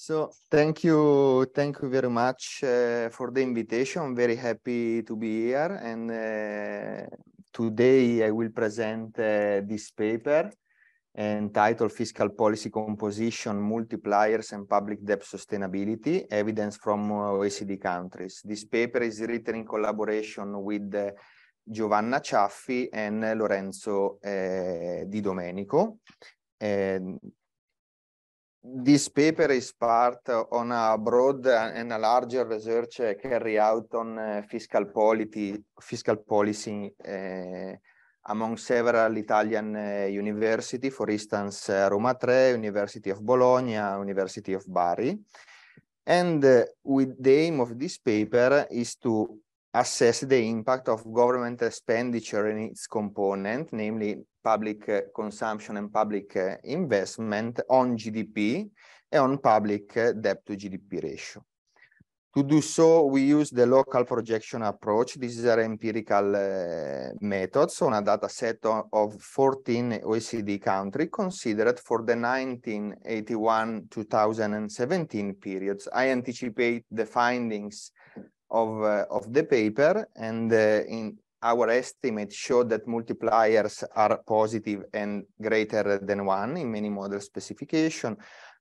So thank you, thank you very much uh, for the invitation. I'm very happy to be here. And uh, today I will present uh, this paper entitled Fiscal Policy Composition, Multipliers and Public Debt Sustainability, Evidence from uh, OECD Countries. This paper is written in collaboration with uh, Giovanna Ciaffi and uh, Lorenzo Di Domenico. And this paper is part on a broad and a larger research uh, carried out on uh, fiscal policy, fiscal policy uh, among several Italian uh, universities, for instance, uh, Roma Tre, University of Bologna, University of Bari. And with the aim of this paper is to assess the impact of government expenditure and its component, namely public uh, consumption and public uh, investment on GDP and on public uh, debt to GDP ratio. To do so, we use the local projection approach. This is an empirical uh, methods on a data set of 14 OECD countries considered for the 1981-2017 periods. I anticipate the findings of, uh, of the paper and uh, in our estimate showed that multipliers are positive and greater than one in many model specification.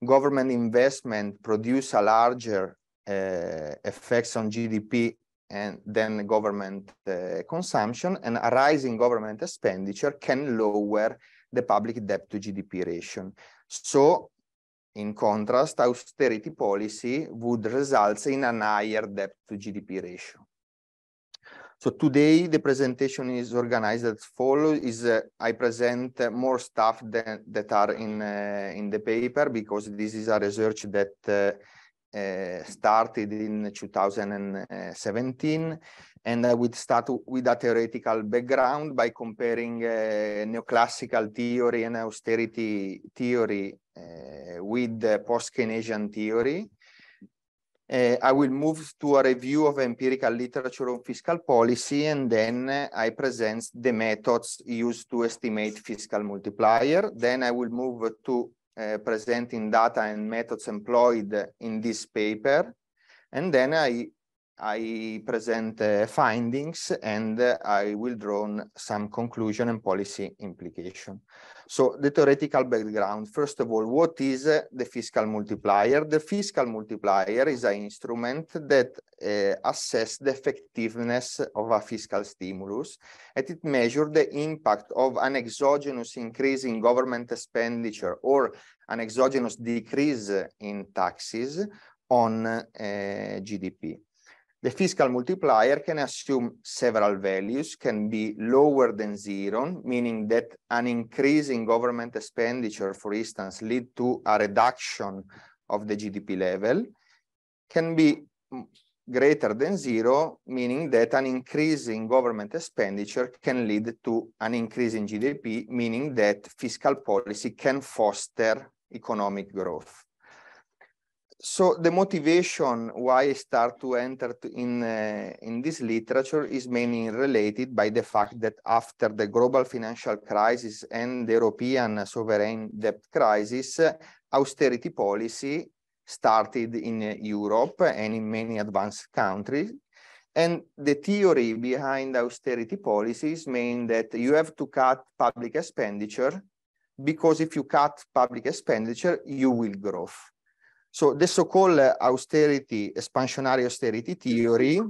Government investment produce a larger uh, effects on GDP and then government uh, consumption and a rise in government expenditure can lower the public debt to GDP ratio. So in contrast, austerity policy would result in an higher debt to GDP ratio. So today the presentation is organized as follows: is uh, I present uh, more stuff than, that are in uh, in the paper because this is a research that uh, Eh, started in 2017, and I would start with a theoretical background by comparing uh, neoclassical theory and austerity theory uh, with the post-Keynesian theory. I will move to a review of empirical literature on fiscal policy, and then I present the methods used to estimate fiscal multiplier. Then I will move to Eh, presenting data and methods employed in this paper. And then I, I present eh, findings and I will draw some conclusion and policy implication. So the theoretical background, first of all, what is the fiscal multiplier? The fiscal multiplier is an instrument that uh, assesses the effectiveness of a fiscal stimulus, and it measures the impact of an exogenous increase in government expenditure or an exogenous decrease in taxes on uh, GDP. The fiscal multiplier can assume several values, can be lower than zero, meaning that an increase in government expenditure, for instance, lead to a reduction of the GDP level, can be greater than zero, meaning that an increase in government expenditure can lead to an increase in GDP, meaning that fiscal policy can foster economic growth so the motivation why I start to enter to in uh, in this literature is mainly related by the fact that after the global financial crisis and the European sovereign debt crisis, uh, austerity policy started in uh, Europe and in many advanced countries. And the theory behind austerity policies mean that you have to cut public expenditure because if you cut public expenditure, you will grow. So the so-called uh, austerity, expansionary austerity theory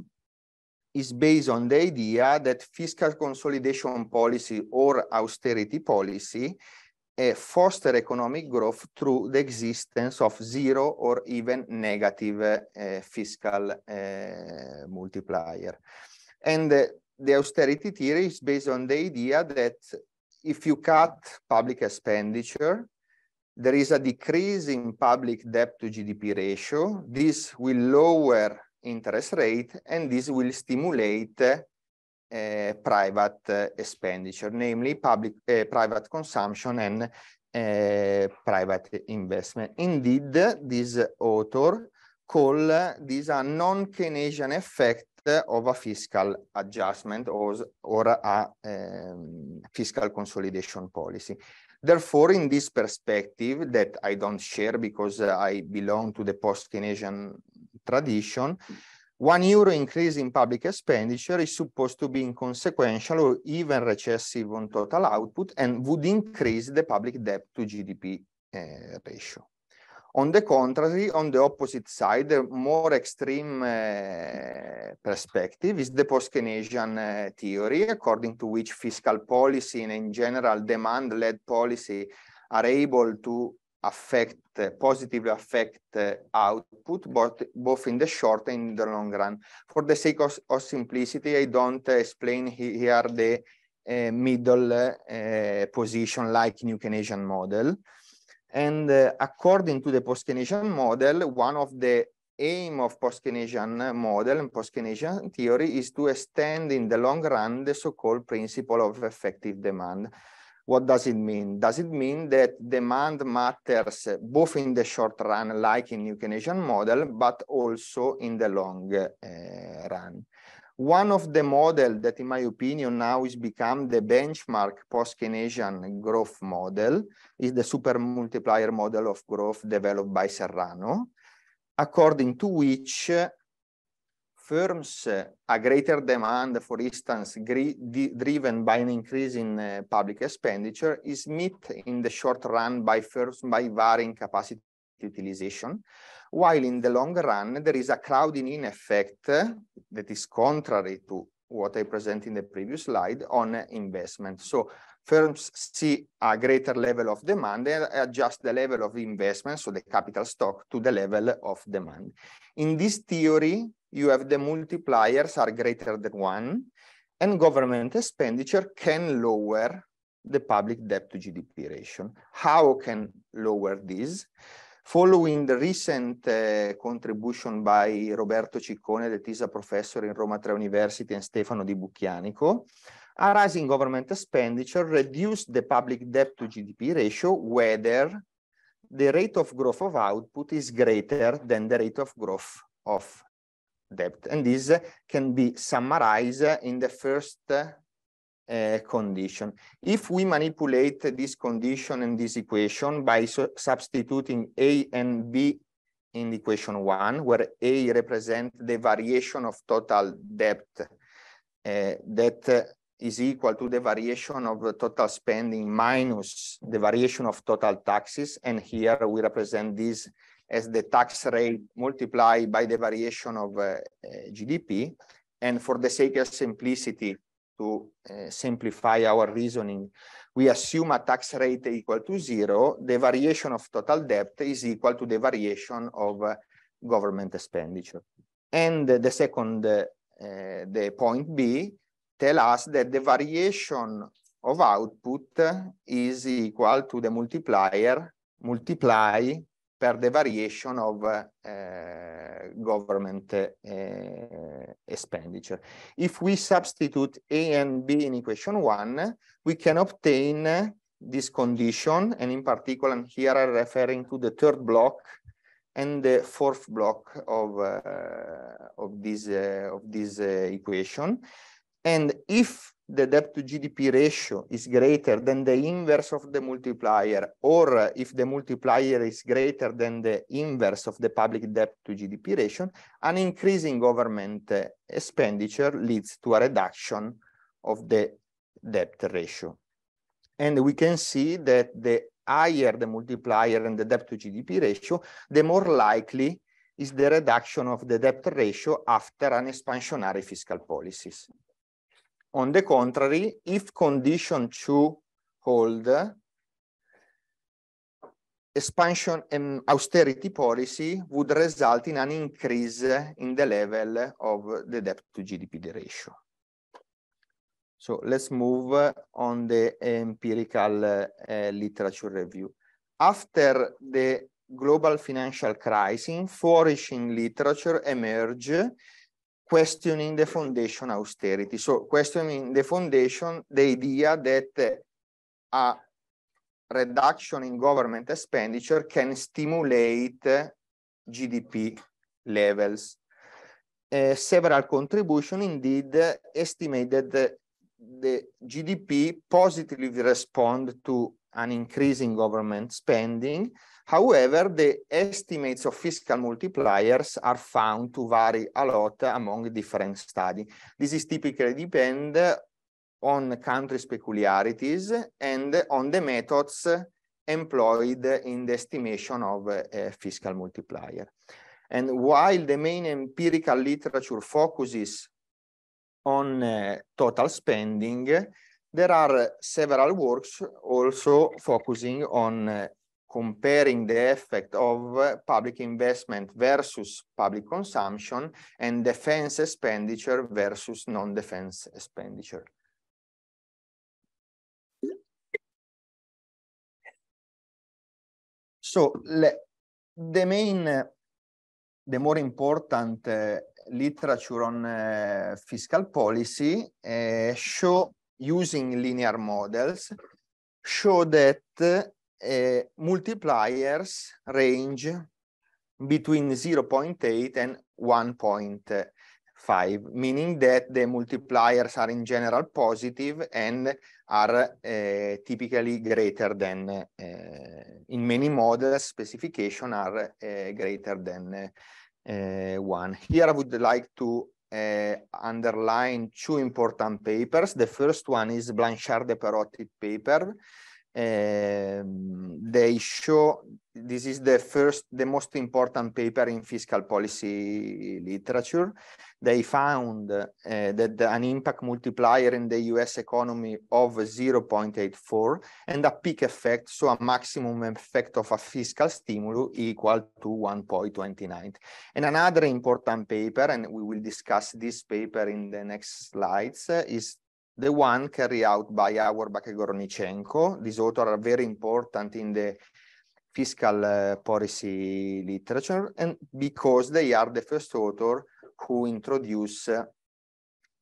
is based on the idea that fiscal consolidation policy or austerity policy uh, foster economic growth through the existence of zero or even negative uh, fiscal uh, multiplier. And uh, the austerity theory is based on the idea that if you cut public expenditure, there is a decrease in public debt to GDP ratio. This will lower interest rate and this will stimulate uh, private uh, expenditure, namely public, uh, private consumption and uh, private investment. Indeed, this author call uh, this a non-Keynesian effect of a fiscal adjustment or, or a um, fiscal consolidation policy. Therefore, in this perspective that I don't share because uh, I belong to the post-Keynesian tradition, one euro increase in public expenditure is supposed to be inconsequential or even recessive on total output and would increase the public debt to GDP uh, ratio. On the contrary, on the opposite side, the more extreme uh, perspective is the post-Keynesian uh, theory, according to which fiscal policy and in general demand-led policy are able to affect, uh, positively affect eh, output, both, both in the short and in the long run. For the sake of, of simplicity, I don't explain here the middle position like new Keynesian model. And uh, according to the Post-Keynesian model, one of the aim of Post-Keynesian model and Post-Keynesian theory is to extend in the long run the so-called principle of effective demand. What does it mean? Does it mean that demand matters both in the short run, like in Keynesian model, but also in the long uh, run? One of the model that, in my opinion, now is become the benchmark post-Keynesian growth model is the super multiplier model of growth developed by Serrano, according to which uh, firms uh, a greater demand, for instance, driven by an increase in uh, public expenditure is met in the short run by firms by varying capacity utilization, while in the long run, there is a crowding in effect that is contrary to what I present in the previous slide on investment. So firms see a greater level of demand and adjust the level of investment, so the capital stock, to the level of demand. In this theory, you have the multipliers are greater than one, and government expenditure can lower the public debt to GDP ratio. How can lower this? Following the recent uh, contribution by Roberto Ciccone, the TISA professor in Roma Tre University and Stefano Di Bucchianico, a rising government expenditure reduced the public debt to GDP ratio whether the rate of growth of output is greater than the rate of growth of debt. And this can be summarized in the first Eh, condition. If we manipulate this condition and this equation by su substituting A and B in equation one, where A represents the variation of total debt uh, that uh, is equal to the variation of the total spending minus the variation of total taxes. And here we represent this as the tax rate multiplied by the variation of eh, GDP. And for the sake of simplicity, to uh, simplify our reasoning, we assume a tax rate equal to zero, the variation of total debt is equal to the variation of uh, government expenditure. And the second, eh, the point B, tell us that the variation of output is equal to the multiplier multiply per the variation of eh, government eh, expenditure. If we substitute A and B in equation one, we can obtain this condition, and in particular, and here I'm referring to the third block and the fourth block of uh, of this uh, of this uh, equation. And if the debt to GDP ratio is greater than the inverse of the multiplier, or if the multiplier is greater than the inverse of the public debt to GDP ratio, an increasing government eh, expenditure leads to a reduction of the debt ratio. And we can see that the higher the multiplier and the debt to GDP ratio, the more likely is the reduction of the debt ratio after an expansionary fiscal policies. On the contrary, if condition two hold, expansion and austerity policy would result in an increase in the level of the debt to GDP ratio. So let's move on the empirical uh, literature review. After the global financial crisis, flourishing literature emerged questioning the foundation austerity. So questioning the foundation, the idea that a reduction in government expenditure can stimulate GDP levels. Uh, several contributions indeed estimated the GDP positively respond to an increase in government spending. However, the estimates of fiscal multipliers are found to vary a lot among different studies. This is typically depend on country's peculiarities and on the methods employed in the estimation of a fiscal multiplier. And while the main empirical literature focuses on uh, total spending, there are several works also focusing on eh, comparing the effect of eh, public investment versus public consumption and defense expenditure versus non-defense expenditure. So the main, uh, the more important uh, literature on uh, fiscal policy show using linear models show that uh, multipliers range between 0.8 and 1.5, meaning that the multipliers are in general positive and are uh, typically greater than, uh, in many models, specification are greater than one. Here I would like to uh, underline two important papers. The first one is Blanchard de Perotti paper. Um, they show this is the first, the most important paper in fiscal policy literature. They found uh, that an impact multiplier in the US economy of 0.84 and a peak effect, so a maximum effect of a fiscal stimulus equal to 1.29. And another important paper, and we will discuss this paper in the next slides, uh, is the one carried out by our Bakegornichenko. These authors are very important in the fiscal eh, policy literature, and because they are the first author who introduce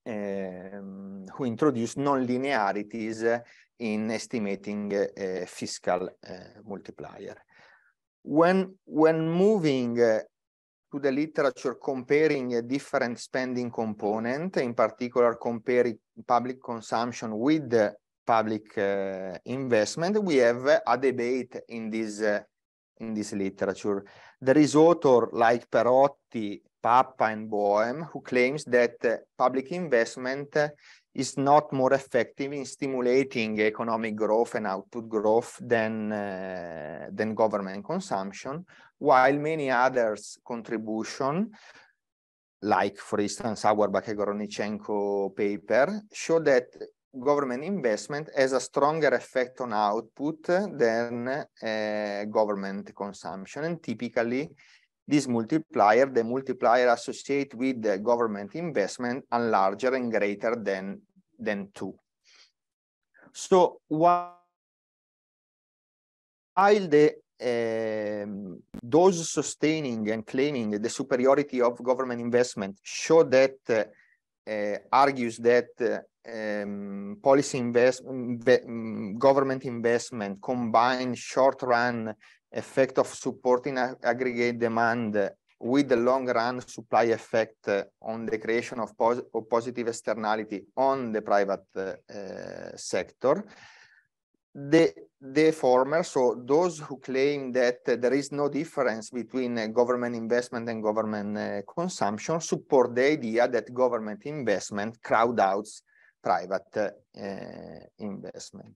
um, who introduce non-linearities uh, in estimating uh, uh, fiscal eh, multiplier. When, when moving to the literature comparing different spending component, in particular comparing public consumption with public uh, investment. We have uh, a debate in this uh, in this literature. There is author like Perotti, Papa, and Boehm who claims that eh, public investment is not more effective in stimulating economic growth and output growth than than government consumption, while many others' contribution like, for instance, our Bakegornichenko paper, show that government investment has a stronger effect on output than uh, government consumption. And typically, this multiplier, the multiplier associated with the government investment, are larger and greater than, than two. So while the um, those sustaining and claiming the superiority of government investment show that uh, uh, argues that um, policy invest, mm, government investment combine short run effect of supporting aggregate demand with the long run supply effect on the creation of, pos of, positive externality on the private uh, sector. The, the former, so those who claim that uh, there is no difference between uh, government investment and government uh, consumption, support the idea that government investment crowd outs private eh, investment.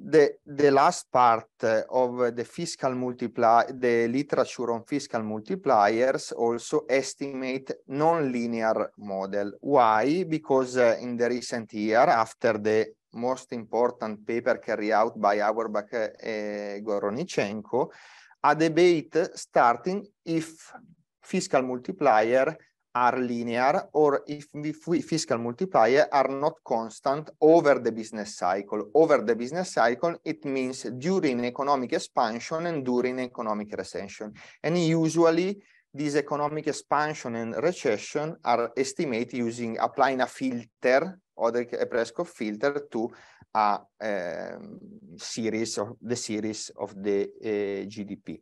The, the last part of the fiscal multiplier, the literature on fiscal multipliers also estimate non-linear model. Why? Because eh, in the recent year, after the most important paper carried out by Auerbach and eh, Goronichenko, a debate starting if fiscal multiplier are linear or if we fiscal multiplier are not constant over the business cycle. Over the business cycle, it means during economic expansion and during economic recession. And usually these economic expansion and recession are estimated using applying a filter or a Prescott filter to a, um, series of the series of the uh, GDP.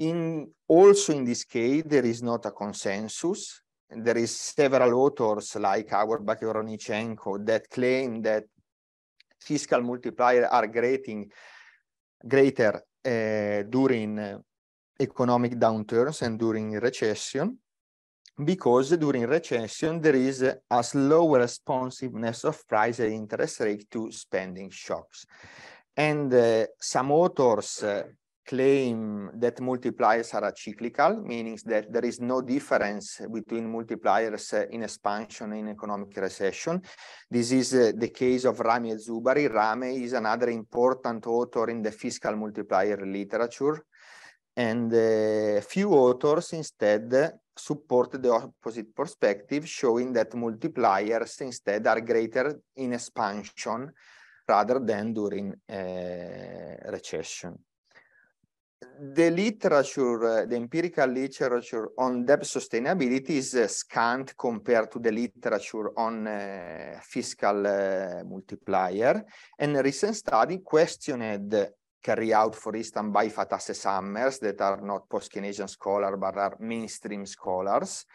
In also in this case, there is not a consensus and there is several authors like Auerbach and Ronichenko that claim that fiscal multiplier are grating, greater uh, during uh, economic downturns and during recession because during recession there is a slower responsiveness of price and interest rate to spending shocks and uh, some authors claim that multipliers are cyclical, meaning that there is no difference between multipliers uh, in expansion and in economic recession. This is uh, the case of Rami Zubari. Rami is another important author in the fiscal multiplier literature. And uh, few authors instead support the opposite perspective, showing that multipliers instead are greater in expansion rather than during uh, recession the literature, uh, the empirical literature on debt sustainability is uh, scant compared to the literature on uh, fiscal uh, multiplier. And a recent study questioned carried out, for instance, by Fatase Summers, that are not post-Keynesian scholars, but are mainstream scholars,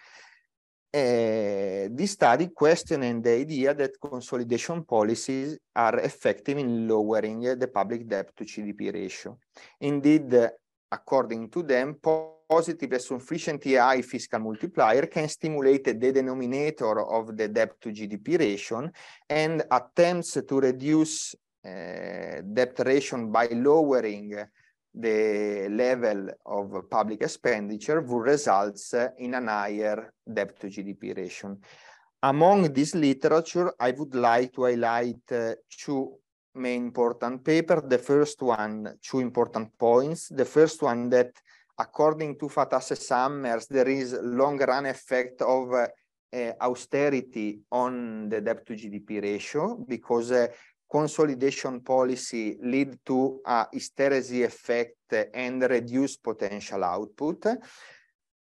uh, eh, this study questioning the idea that consolidation policies are effective in lowering the public debt to GDP ratio. Indeed, according to them, positive and sufficiently high fiscal multiplier can stimulate the denominator of the debt to GDP ratio and attempts to reduce eh, debt ratio by lowering the level of public expenditure would result in an higher debt to GDP ratio. Among this literature, I would like to highlight uh, two main important papers. The first one, two important points. The first one that according to Fatasse Summers, there is long run effect of uh, uh, austerity on the debt to GDP ratio because uh, consolidation policy lead to a hysteresis effect and reduce potential output.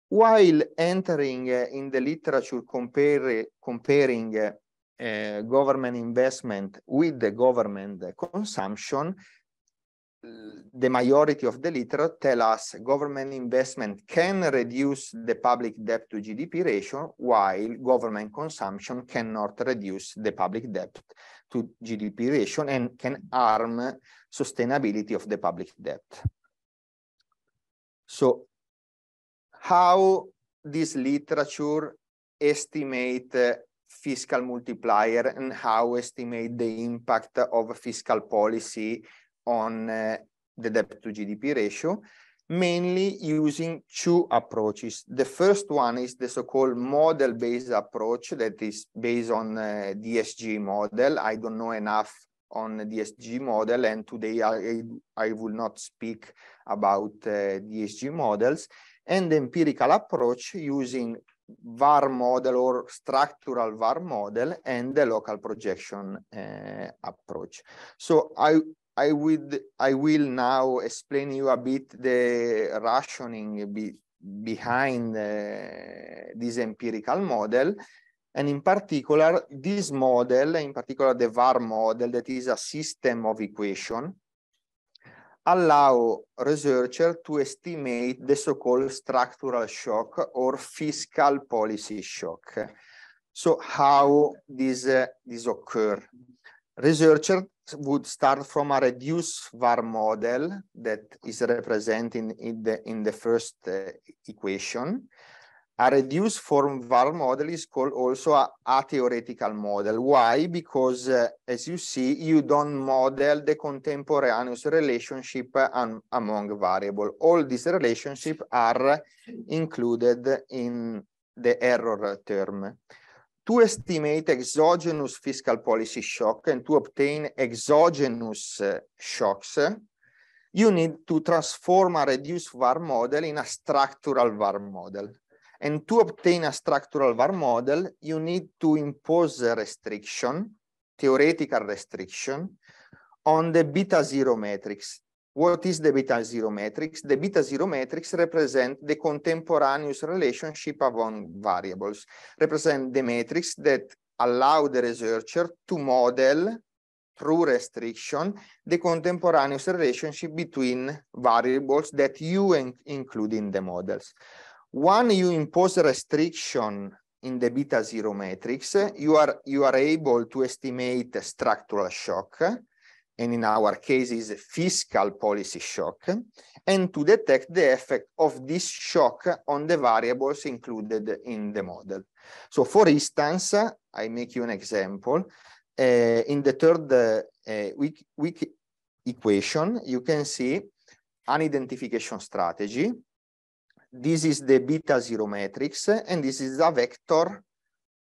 While entering eh, in the literature compare, comparing uh, government investment with the government consumption, the majority of the literature tell us government investment can reduce the public debt to GDP ratio, while government consumption cannot reduce the public debt to GDP ratio and can harm sustainability of the public debt. So how this literature estimate uh, fiscal multiplier and how estimate the impact of fiscal policy on uh, the debt to GDP ratio mainly using two approaches. The first one is the so-called model-based approach that is based on uh, DSG model. I don't know enough on the DSG model, and today I, I will not speak about uh, DSG models, and the empirical approach using VAR model or structural VAR model and the local projection uh, approach. So I I would I will now explain you a bit the rationing be, behind uh, this empirical model. And in particular, this model, in particular the VAR model, that is a system of equation, allow researchers to estimate the so-called structural shock or fiscal policy shock. So how this, uh, this occur researchers would start from a reduced var model that is represented in the in the first uh, equation a reduced form var model is called also a, a theoretical model why because uh, as you see you don't model the contemporaneous relationship um, among variable all these relationships are included in the error term to estimate exogenous fiscal policy shock and to obtain exogenous uh, shocks, you need to transform a reduced VAR model in a structural VAR model. And to obtain a structural VAR model, you need to impose a restriction, theoretical restriction, on the beta zero matrix. What is the beta zero matrix? The beta zero matrix represent the contemporaneous relationship among variables, represent the matrix that allow the researcher to model through restriction the contemporaneous relationship between variables that you include in the models. When you impose a restriction in the beta zero matrix, you are, you are able to estimate structural shock and in our case is a fiscal policy shock, and to detect the effect of this shock on the variables included in the model. So for instance, I make you an example. Uh, in the third uh, uh weak, weak equation, you can see an identification strategy. This is the beta zero matrix, and this is a vector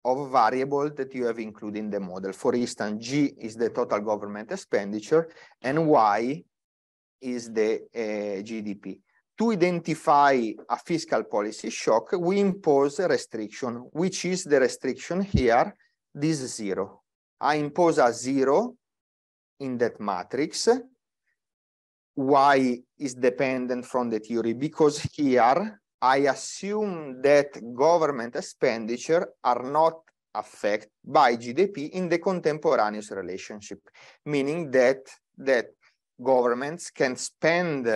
of a variable that you have included in the model. For instance, G is the total government expenditure and Y is the uh, eh, GDP. To identify a fiscal policy shock, we impose a restriction, which is the restriction here, this zero. I impose a zero in that matrix. Y is dependent from the theory because here I assume that government expenditure are not affected by GDP in the contemporaneous relationship, meaning that, that governments can spend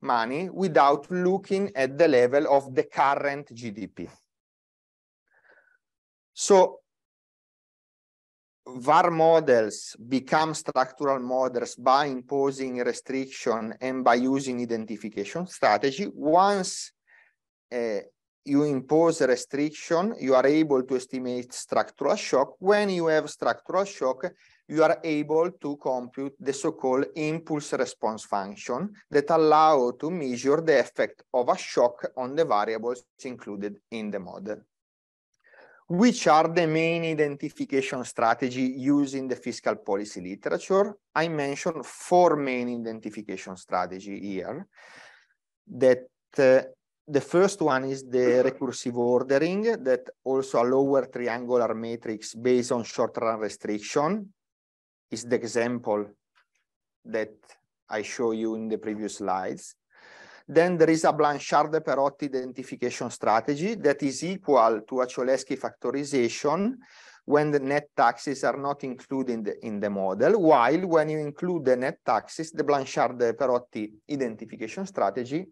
money without looking at the level of the current GDP. So VAR models become structural models by imposing restriction and by using identification strategy once uh, you impose a restriction, you are able to estimate structural shock. When you have structural shock, you are able to compute the so-called impulse response function that allow to measure the effect of a shock on the variables included in the model. Which are the main identification strategy used in the fiscal policy literature? I mentioned four main identification strategy here that uh, the first one is the recursive ordering that also a lower triangular matrix based on short run restriction is the example that I show you in the previous slides. Then there is a Blanchard-Perotti identification strategy that is equal to a Cholesky factorization when the net taxes are not included in the, in the model, while when you include the net taxes, the Blanchard-Perotti identification strategy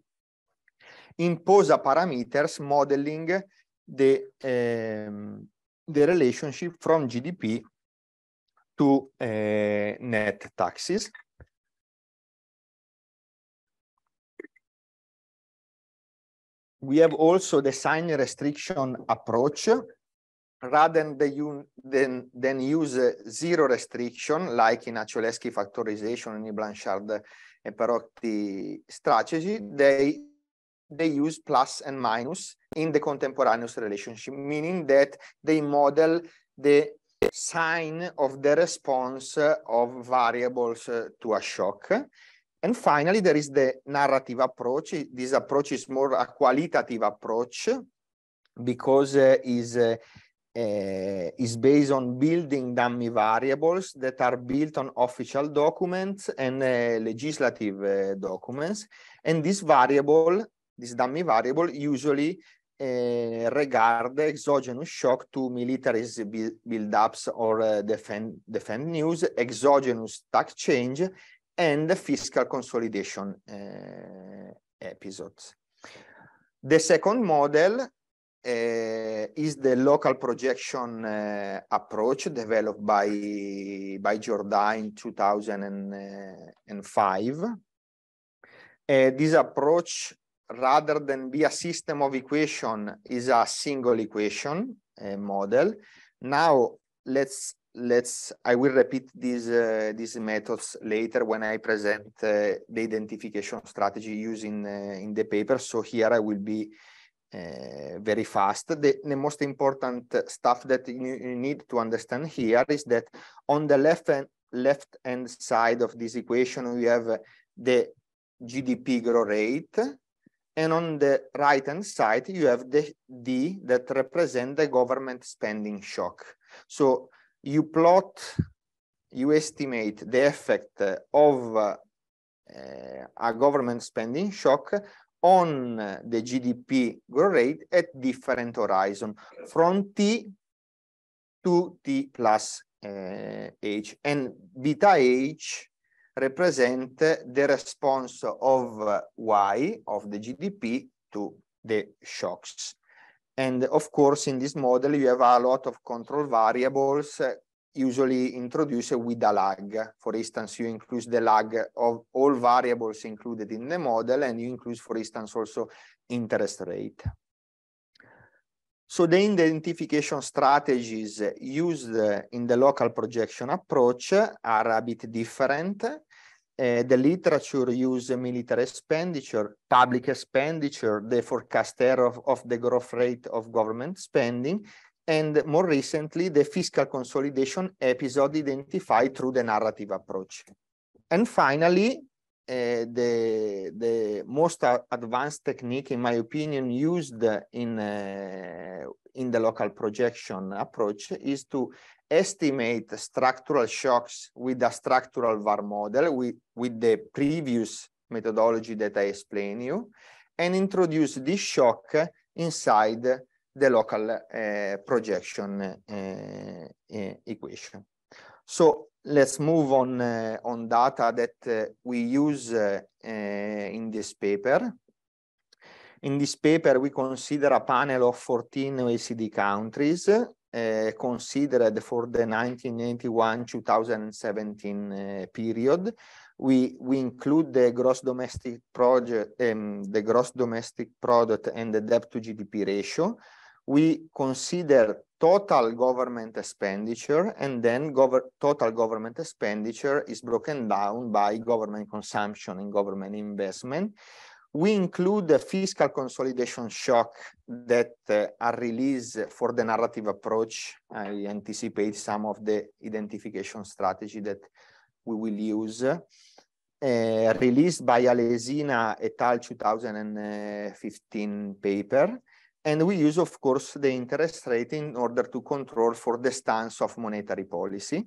impose parameters modeling the, um, the relationship from GDP to uh, net taxes. We have also the sign restriction approach rather than, than, than use eh, zero restriction like in Acioleski factorization and in Blanchard and eh, Perotti strategy, they they use plus and minus in the contemporaneous relationship, meaning that they model the sign of the response of variables to a shock. And finally, there is the narrative approach. This approach is more a qualitative approach because uh, is uh, uh, is based on building dummy variables that are built on official documents and uh, legislative uh, documents. And this variable this dummy variable usually uh, regard exogenous shock to military build-ups or uh, defend, defend news, exogenous tax change, and fiscal consolidation uh, episodes. The second model is the local projection approach developed by, by Jordan in 2005. this approach rather than be a system of equation is a single equation uh, model. Now let's let's I will repeat these uh, these methods later when I present uh, the identification strategy using uh, in the paper. So here I will be uh, very fast. The, the most important stuff that you, you need to understand here is that on the left and left hand side of this equation we have the GDP growth rate and on the right-hand side, you have the D that represent the government spending shock. So you plot, you estimate the effect of uh, a government spending shock on the GDP growth rate at different horizon from T to T plus uh, H and beta H represent the response of Y of the GDP to the shocks. And of course, in this model, you have a lot of control variables uh, usually introduced with a lag. For instance, you include the lag of all variables included in the model, and you include, for instance, also interest rate. So the identification strategies used in the local projection approach are a bit different. Eh, the literature use military expenditure, public expenditure, the forecast error of, of, the growth rate of government spending, and more recently, the fiscal consolidation episode identified through the narrative approach. And finally, uh, the the most advanced technique, in my opinion, used in uh, in the local projection approach is to estimate structural shocks with a structural VAR model with, with the previous methodology that I explained you, and introduce this shock inside the local uh, projection uh, equation. So let's move on uh, on data that uh, we use uh, in this paper. In this paper, we consider a panel of 14 OECD countries considered for the 1991-2017 period. We we include the gross domestic project, um, the gross domestic product, and the debt to GDP ratio. We consider total government expenditure and then gov total government expenditure is broken down by government consumption and government investment. We include the fiscal consolidation shock that uh, are released for the narrative approach. I anticipate some of the identification strategy that we will use. Uh, released by Alesina et al. 2015 paper and we use, of course, the interest rate in order to control for the stance of monetary policy.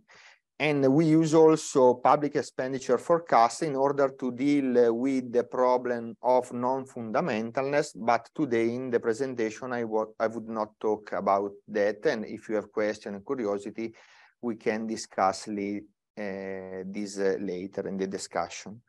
And we use also public expenditure forecast in order to deal with the problem of non-fundamentalness. But today in the presentation, I, I would not talk about that. And if you have question and curiosity, we can discuss uh, this uh, later in the discussion.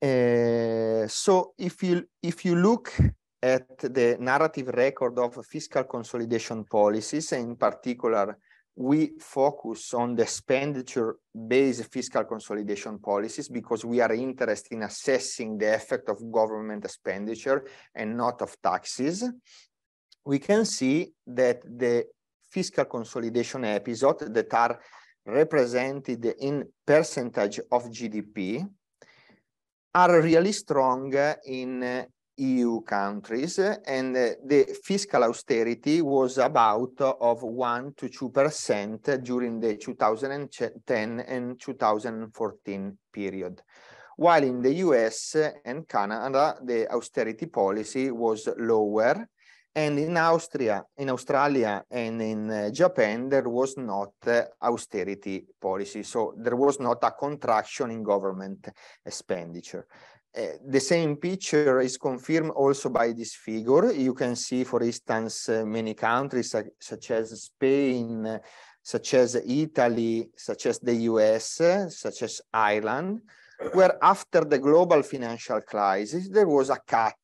Uh, so if you if you look at the narrative record of fiscal consolidation policies. In particular, we focus on the expenditure-based fiscal consolidation policies because we are interested in assessing the effect of government expenditure and not of taxes. We can see that the fiscal consolidation episodes that are represented in percentage of GDP are really strong in EU countries, and uh, the fiscal austerity was about of 1 to 2% during the 2010 and 2014 period. While in the US and Canada, the austerity policy was lower, and in Austria, in Australia and in uh, Japan, there was not uh, austerity policy. So there was not a contraction in government expenditure. Eh, the same picture is confirmed also by this figure. You can see, for instance, uh, many countries uh, such as Spain, eh, such as Italy, such as the US, such as Ireland, where after the global financial crisis, there was a cut,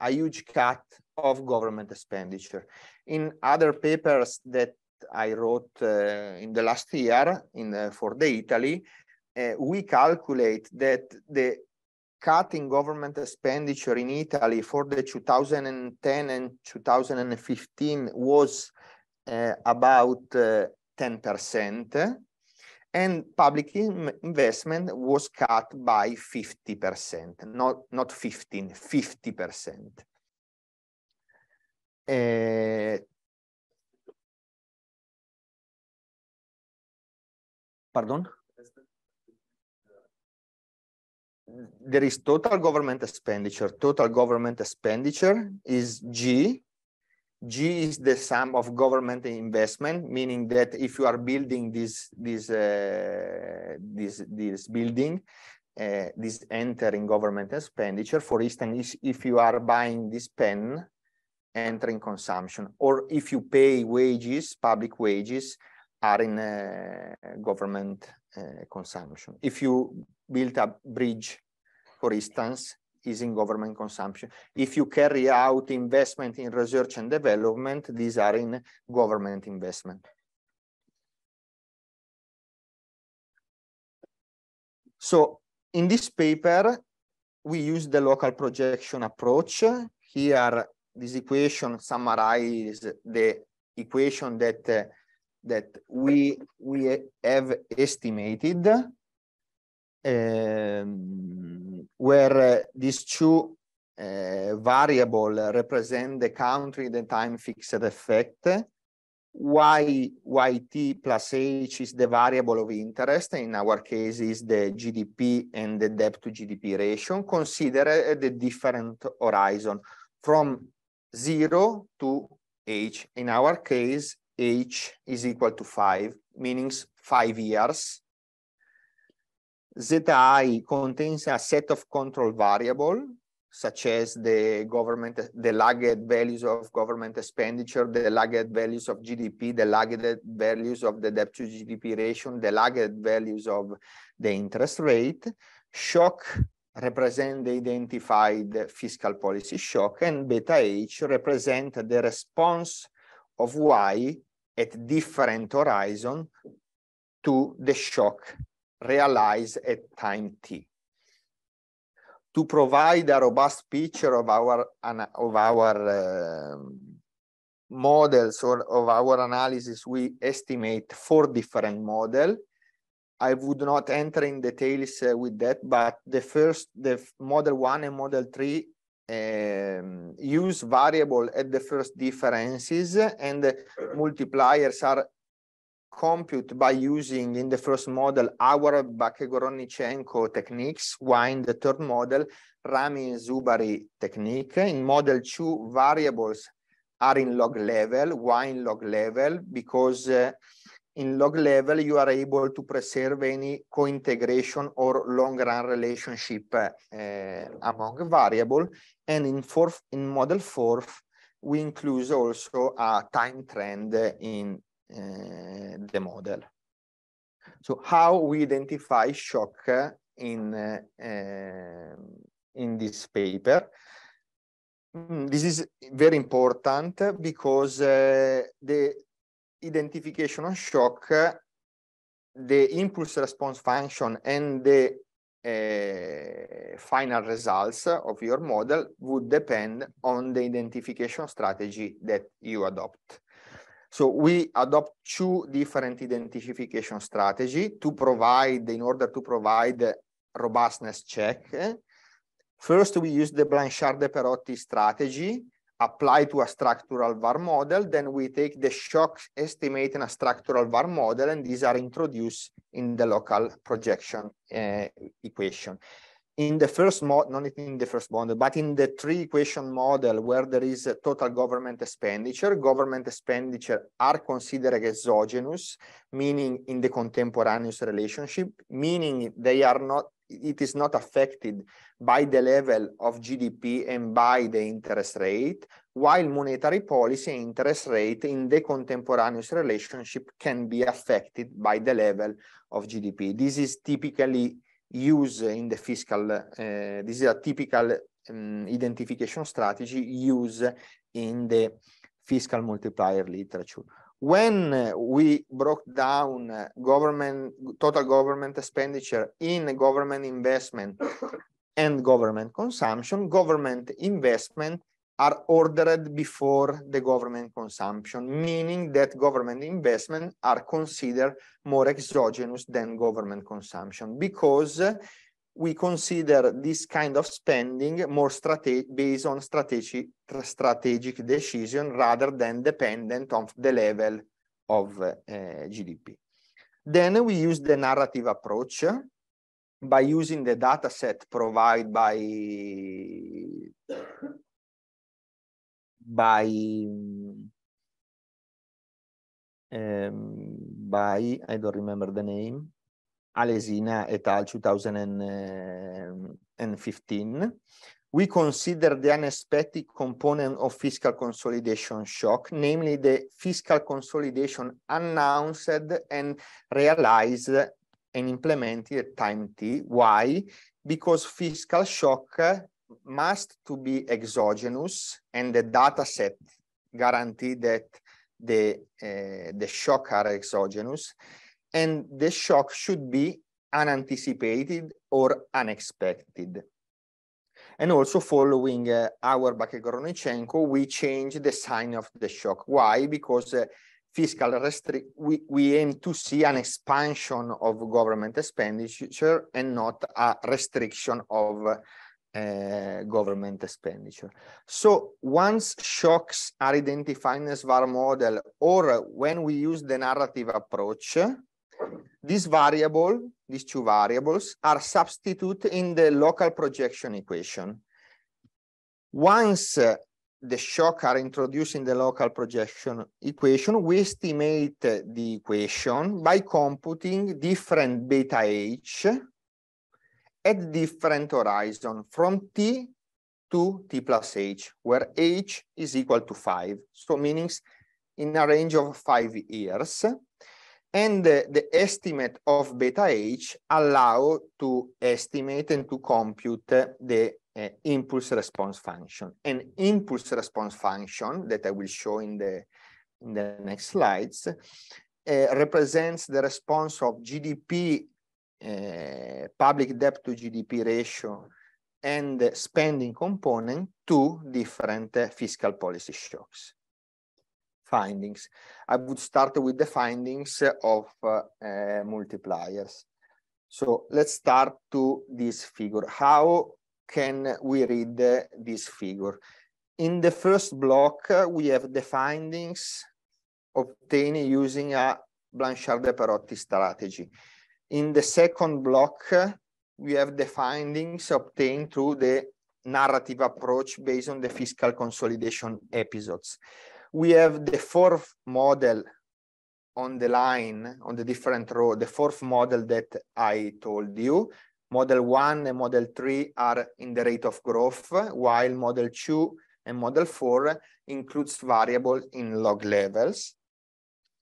a huge cut of government expenditure. In other papers that I wrote in the last year in, for the Italy, we calculate that the cut in government expenditure in Italy for the 2010 and 2015 was uh, about uh, 10%, and public investment was cut by 50%, not, not 15, 50%. Uh, pardon? there is total government expenditure. Total government expenditure is G. G is the sum of government investment, meaning that if you are building this this uh, this this building, uh, this entering government expenditure. For instance, if you are buying this pen, entering consumption, or if you pay wages, public wages are in uh, government uh, consumption. If you build a bridge for instance, is in government consumption. If you carry out investment in research and development, these are in government investment. So in this paper, we use the local projection approach. Here, this equation summarizes the equation that uh, that we we have estimated. Um, where uh, these two uh, represent the country, the time fixed effect. Y, yt plus h is the variable of interest. In our case is the GDP and the debt to GDP ratio. Consider uh, the different horizon from zero to h. In our case, h is equal to five, meaning five years ZI contains a set of control variable, such as the government, the lagged values of government expenditure, the lagged values of GDP, the lagged values of the debt to GDP ratio, the lagged values of the interest rate. Shock represent the identified fiscal policy shock, and beta H represent the response of Y at different horizon to the shock realized at time t. To provide a robust picture of our, of our um, models or of our analysis, we estimate four different models. I would not enter in details uh, with that, but the first, the model one and model three um, use variable at the first differences and the multipliers are compute by using in the first model our Bakegornichenko techniques, while in the third model, Rami Zubari technique. In model two, variables are in log level. Why in log level? Because uh, in log level, you are able to preserve any co-integration or long-run relationship uh, among variable. And in fourth, in model fourth, we include also a time trend in Eh, the model. So how we identify shock in, eh, in this paper. Mm, this is very important because eh, the identification of shock, the impulse response function and the uh, final results of your model would depend on the identification strategy that you adopt. So we adopt two different identification strategy to provide, in order to provide robustness check. First, we use the Blanchard-Perotti strategy applied to a structural VAR model. Then we take the shock estimate in a structural VAR model, and these are introduced in the local projection uh, equation in the first model, not in the first model, but in the three equation model where there is total government expenditure, government expenditure are considered exogenous, meaning in the contemporaneous relationship, meaning they are not, it is not affected by the level of GDP and by the interest rate, while monetary policy and interest rate in the contemporaneous relationship can be affected by the level of GDP. This is typically Use in the fiscal, uh, this is a typical um, identification strategy used in the fiscal multiplier literature. When eh, we broke down eh, government total government expenditure in government investment and government consumption, government investment are ordered before the government consumption, meaning that government investment are considered more exogenous than government consumption because we consider this kind of spending more strategic based on strategic strategic decision rather than dependent on the level of uh, eh, GDP. Then we use the narrative approach by using the data set provided by by um, by I don't remember the name Alesina et al 2015 we consider the unexpected component of fiscal consolidation shock, namely the fiscal consolidation announced and realized and implemented at time t. Why? Because fiscal shock must to be exogenous and the data set guarantee that the, uh, the shock are exogenous and the shock should be unanticipated or unexpected. And also following uh, our Bakegornichenko, we change the sign of the shock. Why? Because uh, fiscal restrict, we, we aim to see an expansion of government expenditure and not a restriction of Eh, government expenditure. So once shocks are identified in the VAR model or when we use the narrative approach, this variable, these two variables are substituted in the local projection equation. Once uh, the shock are introduced in the local projection equation, we estimate the equation by computing different beta h at different horizon from t to t plus h, where h is equal to 5. So meaning in a range of 5 years. And the, the estimate of beta h allow to estimate and to compute the uh, impulse response function. An impulse response function that I will show in the, in the next slides uh, represents the response of GDP Eh, public debt to GDP ratio and spending component to different uh, fiscal policy shocks. Findings. I would start with the findings of uh, multipliers. So let's start to this figure. How can we read this figure? In the first block, we have the findings obtained using a Blanchard-Perotti strategy in the second block, we have the findings obtained through the narrative approach based on the fiscal consolidation episodes. We have the fourth model on the line, on the different row, the fourth model that I told you. Model one and model three are in the rate of growth, while model two and model four includes variables in log levels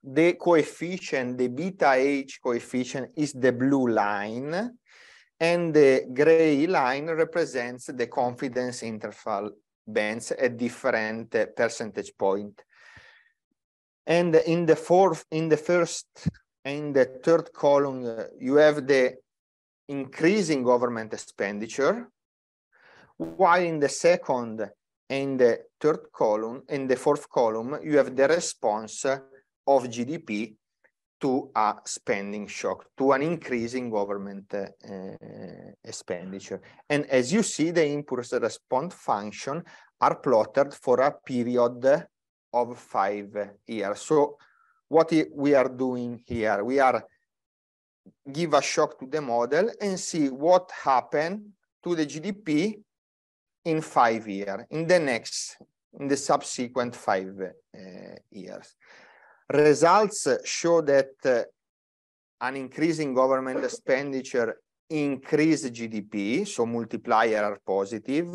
the coefficient, the beta H coefficient is the blue line, and the gray line represents the confidence interval bands at different uh, percentage point. And in the fourth, in the first and the third column, uh, you have the increasing government expenditure, while in the second and the third column, in the fourth column, you have the response of GDP to a spending shock, to an increase in government uh, uh, expenditure. And as you see, the impulse response function are plotted for a period of five years. So what we are doing here, we are give a shock to the model and see what happened to the GDP in five years, in the next, in the subsequent five uh, years. Results show that uh, an increasing government expenditure increase GDP, so multiplier are positive.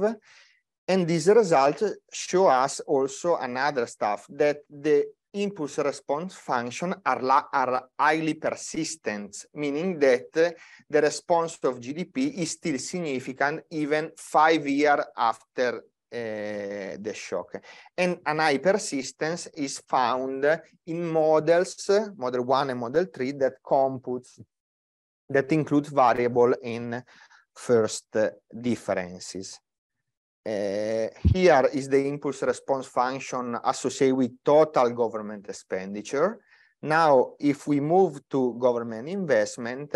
And these results show us also another stuff that the impulse response function are, are highly persistent, meaning that uh, the response of GDP is still significant even five years after uh, the shock. And an hypersistence is found in models, model one and model three, that computes, that includes variable in first differences. Uh, here is the impulse response function associated with total government expenditure. Now, if we move to government investment,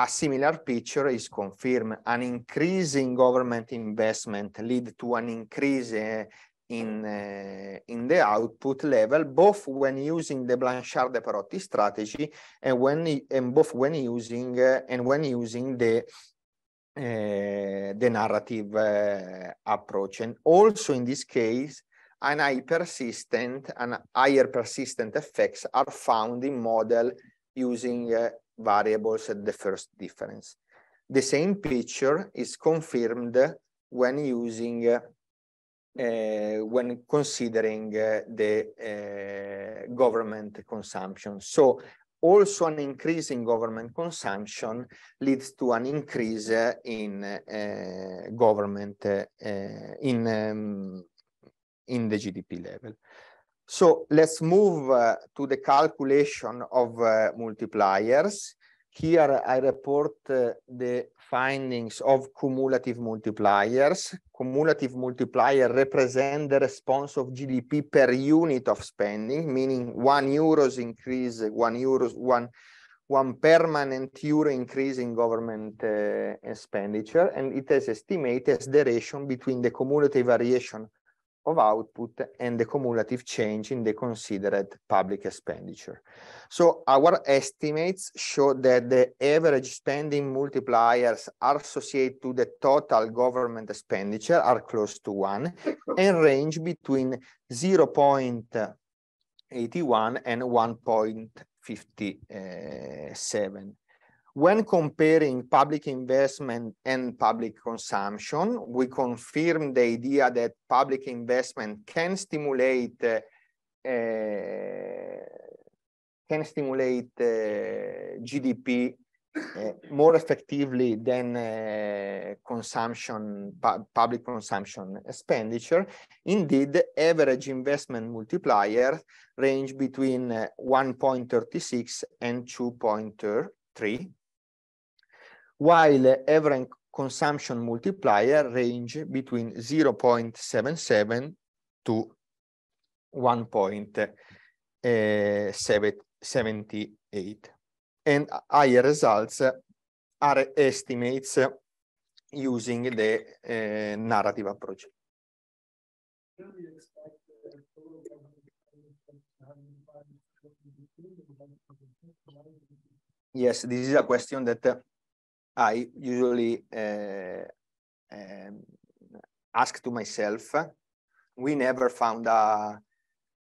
a similar picture is confirmed. An increase in government investment lead to an increase eh, in, uh, in the output level, both when using the Blanchard-Perotti strategy and when and both when using uh, and when using the the narrative approach. And also in this case, an high persistent and higher persistent effects are found in model using variables at the first difference. The same picture is confirmed when using, uh, when considering uh, the uh, government consumption. So also an increase in government consumption leads to an increase uh, in uh, government uh, in um, in the GDP level. So let's move uh, to the calculation of uh, multipliers. Here I report uh, the findings of cumulative multipliers. Cumulative multiplier represent the response of GDP per unit of spending, meaning one euros increase, one euros, one, one permanent euro increase in government uh, expenditure. And it is estimated as the ratio between the cumulative variation of output and the cumulative change in the considered public expenditure. So our estimates show that the average spending multipliers associated to the total government expenditure are close to one and range between 0.81 and 1.57. When comparing public investment and public consumption, we confirm the idea that public investment can stimulate uh, can stimulate uh, GDP uh, more effectively than uh, consumption pu public consumption expenditure. Indeed, average investment multiplier range between uh, 1.36 and 2.3 while the average consumption multiplier range between 0.77 to 1.78. And higher results are estimates using the uh, narrative approach. Yes, this is a question that I usually uh, um, ask to myself, we never found a,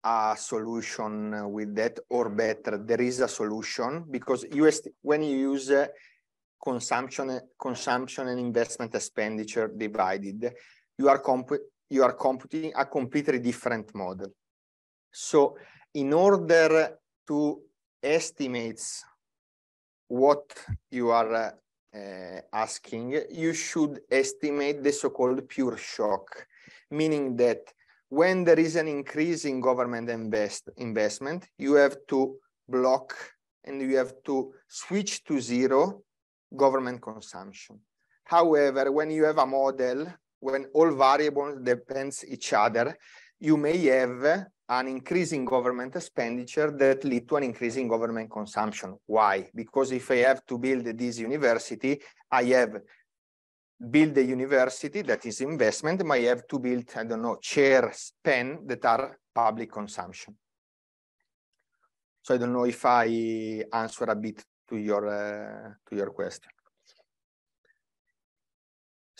a solution with that or better. There is a solution because US, when you use uh, consumption, consumption and investment expenditure divided, you are, you are computing a completely different model. So in order to estimate what you are uh, uh, asking, you should estimate the so-called pure shock, meaning that when there is an increase in government invest investment, you have to block and you have to switch to zero government consumption. However, when you have a model, when all variables depends each other, you may have an increase in government expenditure that lead to an increase in government consumption. Why? Because if I have to build this university, I have build a university that is investment, I have to build, I don't know, chairs, pen that are public consumption. So I don't know if I answer a bit to your uh, to your question.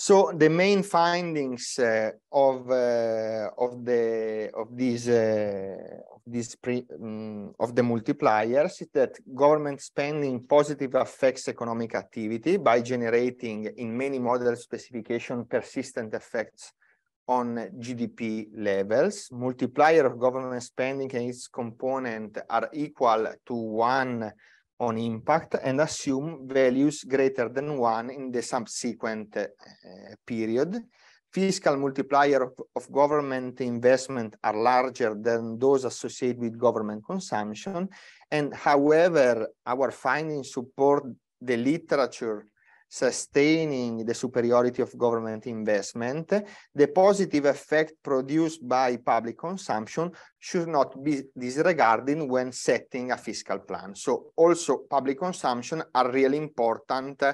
So the main findings uh, of uh, of the of these uh, of pre, um, of the multipliers is that government spending positive affects economic activity by generating in many model specification persistent effects on GDP levels. Multiplier of government spending and its component are equal to one on impact and assume values greater than one in the subsequent uh, period. Fiscal multiplier of, of, government investment are larger than those associated with government consumption. And however, our findings support the literature sustaining the superiority of government investment, the positive effect produced by public consumption should not be disregarded when setting a fiscal plan. So also public consumption are really important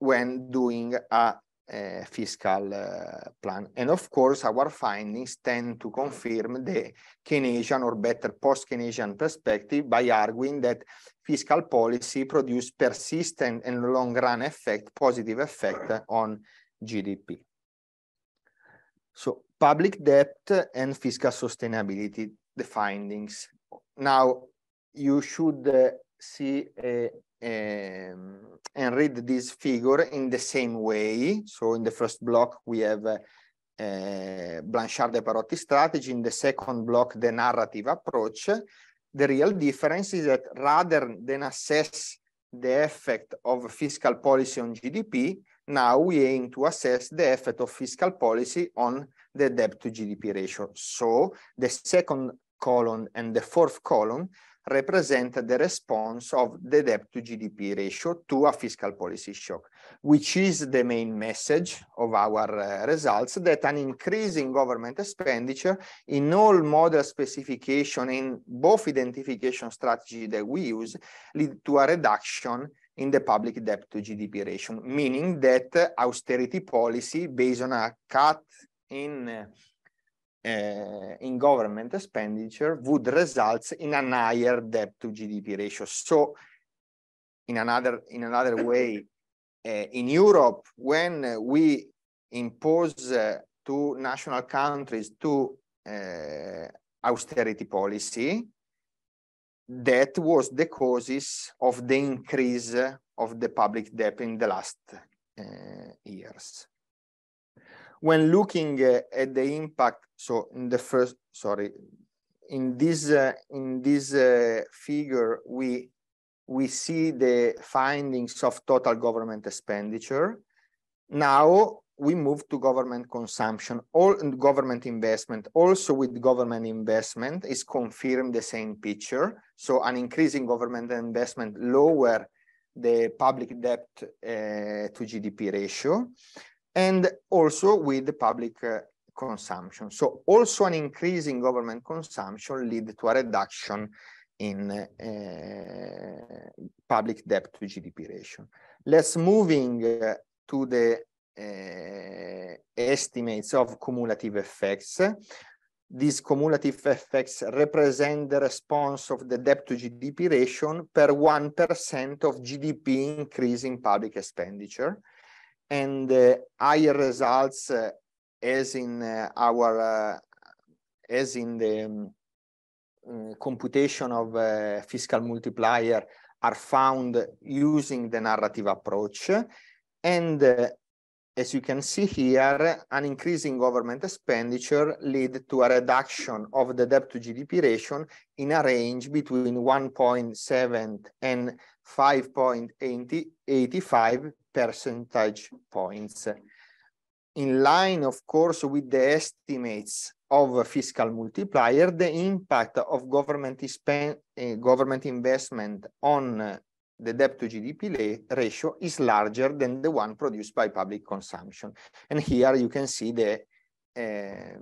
when doing a Eh, fiscal uh, plan. And of course, our findings tend to confirm the Keynesian or better post-Keynesian perspective by arguing that fiscal policy produces persistent and long-run effect, positive effect on GDP. So public debt and fiscal sustainability, the findings. Now, you should uh, see a um, and read this figure in the same way. So in the first block, we have uh, Blanchard de Parotti strategy. In the second block, the narrative approach. The real difference is that rather than assess the effect of fiscal policy on GDP, now we aim to assess the effect of fiscal policy on the debt to GDP ratio. So the second column and the fourth column represent the response of the debt to GDP ratio to a fiscal policy shock, which is the main message of our uh, results that an increase in government expenditure in all model specification in both identification strategy that we use lead to a reduction in the public debt to GDP ratio, meaning that austerity policy based on a cut in uh, uh, in government expenditure would result in a higher debt to GDP ratio. So in another, in another way, uh, in Europe, when we impose uh, to national countries to austerity policy, that was the causes of the increase of the public debt in the last years when looking uh, at the impact so in the first, sorry, in this uh, in this uh, figure we we see the findings of total government expenditure. Now we move to government consumption and government investment. Also with government investment is confirmed the same picture. So an increasing government investment lower the public debt uh, to GDP ratio. And also with the public uh, consumption. So also an increase in government consumption lead to a reduction in uh, public debt to GDP ratio. Let's moving uh, to the uh, estimates of cumulative effects. These cumulative effects represent the response of the debt to GDP ratio per 1% of GDP increase in public expenditure. And higher results as in uh, our uh, as in the um, uh, computation of uh, fiscal multiplier are found using the narrative approach. And uh, as you can see here, an increasing government expenditure led to a reduction of the debt to GDP ratio in a range between 1.7 and 5.85 percentage points in line, of course, with the estimates of fiscal multiplier, the impact of government, spend, uh, eh, government investment on uh, the debt to GDP ratio is larger than the one produced by public consumption. And here you can see the, uh,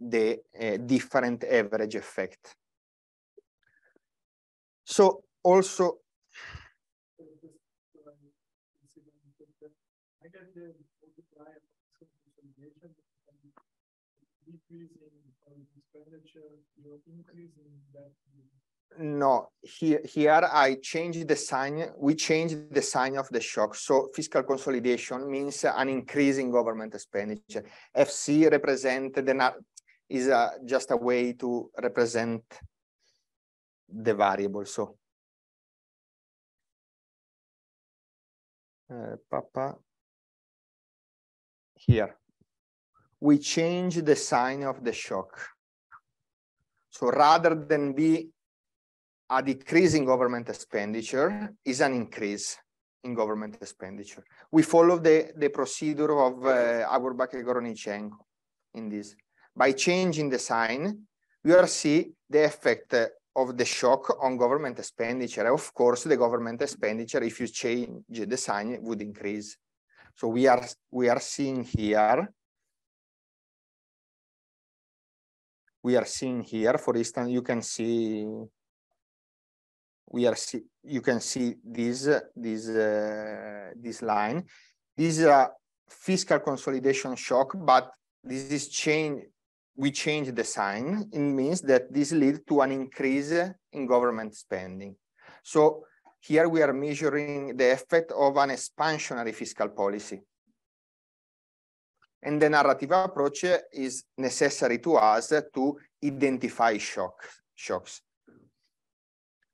the different average effect. So also supply of consolidation decreasing expenditure, you're increasing that. No, here, here I changed the sign. We changed the sign of the shock. So fiscal consolidation means an increase in government expenditure. FC represented the is a, just a way to represent the variable. So uh, Papa here. We change the sign of the shock. So rather than be a decreasing government expenditure, is an increase in government expenditure. We follow the, the procedure of uh, Auerbach and in this. By changing the sign, you are see the effect of the shock on government expenditure. Of course, the government expenditure, if you change the sign, would increase. So we are, we are seeing here, we are seeing here, for instance, you can see, we are see, you can see this, this, uh, this line. This is a fiscal consolidation shock, but this is change, we change the sign. It means that this leads to an increase in government spending. So here we are measuring the effect of an expansionary fiscal policy. And the narrative approach is necessary to us to identify shock, shocks.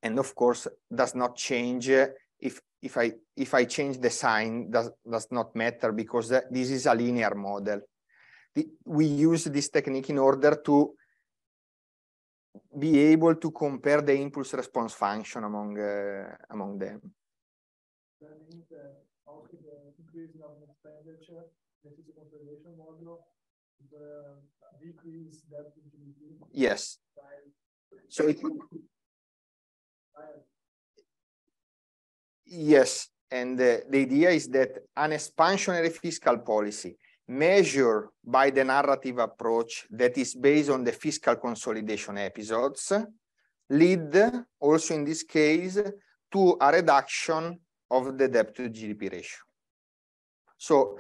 And of course, does not change if, if, I, if I change the sign, does, does not matter because this is a linear model. The, we use this technique in order to be able to compare the impulse response function among uh, among them. That means that also the increase in expenditure, a conservation model, the decrease that Yes. So it. Yes, and uh, the idea is that an expansionary fiscal policy Measure by the narrative approach that is based on the fiscal consolidation episodes lead also in this case to a reduction of the debt to GDP ratio. So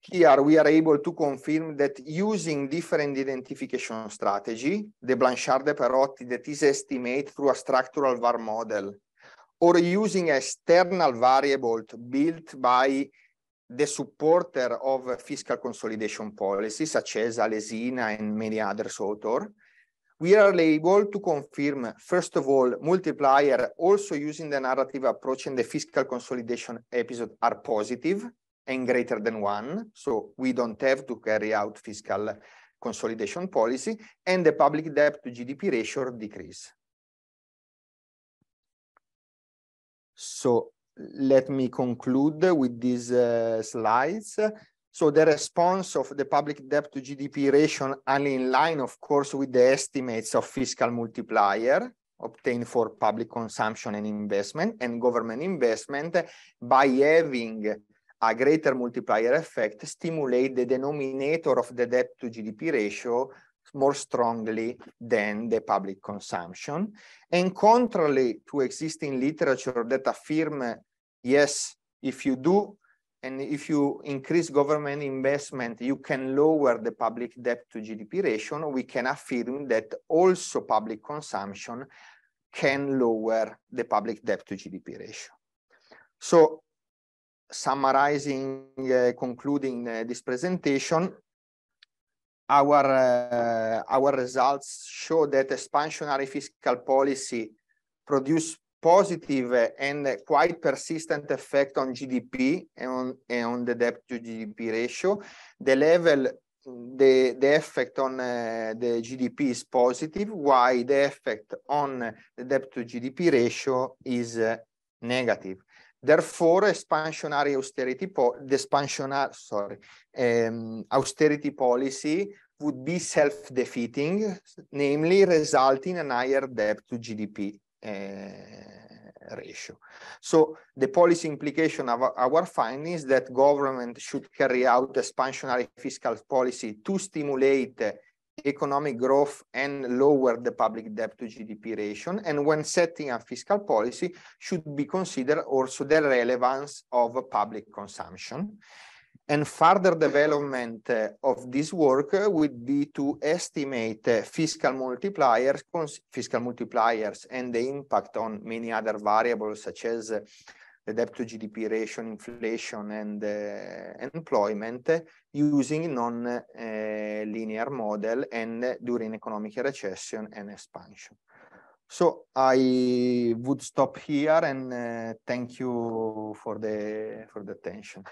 here we are able to confirm that using different identification strategy, the Blanchard-Perotti that is estimated through a structural VAR model, or using external variable built by the supporter of fiscal consolidation policies, such as Alesina and many others authors, we are able to confirm, first of all, multiplier also using the narrative approach and the fiscal consolidation episode are positive and greater than one. So we don't have to carry out fiscal consolidation policy and the public debt to GDP ratio decrease. So let me conclude with these uh, slides. So the response of the public debt to GDP ratio are in line, of course, with the estimates of fiscal multiplier obtained for public consumption and investment and government investment by having a greater multiplier effect stimulate the denominator of the debt to GDP ratio more strongly than the public consumption. And contrary to existing literature that affirm yes, if you do, and if you increase government investment, you can lower the public debt to GDP ratio. We can affirm that also public consumption can lower the public debt to GDP ratio. So summarizing, uh, concluding uh, this presentation, our, uh, our results show that expansionary fiscal policy produce positive and quite persistent effect on GDP and on, and on the debt to GDP ratio. The level the, the effect on uh, the GDP is positive, while the effect on the debt to GDP ratio is uh, negative. Therefore, expansionary austerity, po the expansionary, sorry, um, austerity policy would be self-defeating, namely resulting in higher debt to GDP Eh, ratio. So the policy implication of our findings that government should carry out expansionary fiscal policy to stimulate eh, economic growth and lower the public debt to GDP ratio. And when setting a fiscal policy should be considered also the relevance of public consumption. And further development uh, of this work uh, would be to estimate uh, fiscal multipliers, fiscal multipliers and the impact on many other variables such as the debt to GDP ratio, inflation, and uh, employment using non-linear uh, model and during economic recession and expansion. So I would stop here and thank you for the for the attention.